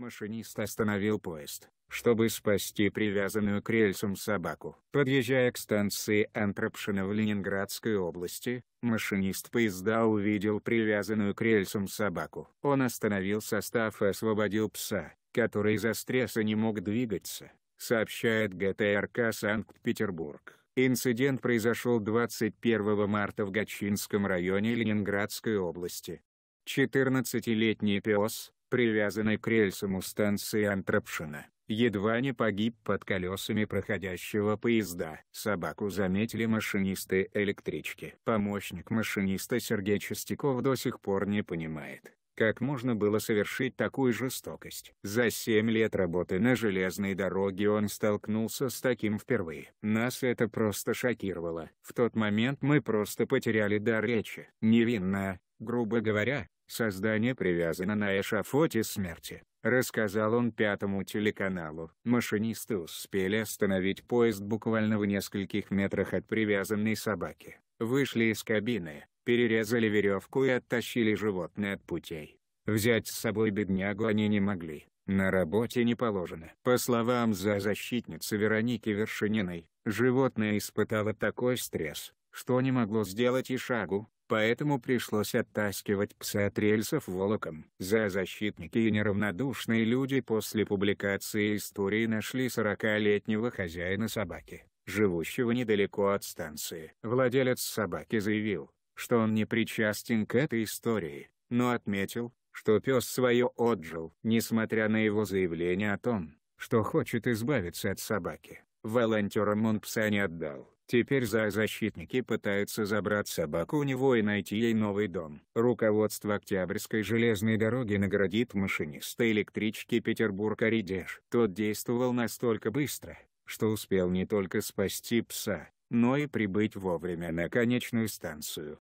Машинист остановил поезд, чтобы спасти привязанную к рельсам собаку. Подъезжая к станции Антропшина в Ленинградской области, машинист поезда увидел привязанную к рельсам собаку. Он остановил состав и освободил пса, который из-за стресса не мог двигаться, сообщает ГТРК Санкт-Петербург. Инцидент произошел 21 марта в Гатчинском районе Ленинградской области. 14-летний пес, привязанный к рельсам у станции Антропшина едва не погиб под колесами проходящего поезда. Собаку заметили машинисты электрички. Помощник машиниста Сергей Чистяков до сих пор не понимает, как можно было совершить такую жестокость. За семь лет работы на железной дороге он столкнулся с таким впервые. Нас это просто шокировало. В тот момент мы просто потеряли дар речи. Невинная, грубо говоря, Создание привязано на эшафоте смерти, рассказал он пятому телеканалу. Машинисты успели остановить поезд буквально в нескольких метрах от привязанной собаки. Вышли из кабины, перерезали веревку и оттащили животное от путей. Взять с собой беднягу они не могли, на работе не положено. По словам за защитницы Вероники Вершининой, животное испытало такой стресс, что не могло сделать и шагу, поэтому пришлось оттаскивать пса от рельсов волоком. За защитники и неравнодушные люди после публикации истории нашли 40-летнего хозяина собаки, живущего недалеко от станции. Владелец собаки заявил, что он не причастен к этой истории, но отметил, что пес свое отжил. Несмотря на его заявление о том, что хочет избавиться от собаки, волонтерам он пса не отдал. Теперь зоозащитники пытаются забрать собаку у него и найти ей новый дом. Руководство Октябрьской железной дороги наградит машиниста электрички Петербург-Оридеж. Тот действовал настолько быстро, что успел не только спасти пса, но и прибыть вовремя на конечную станцию.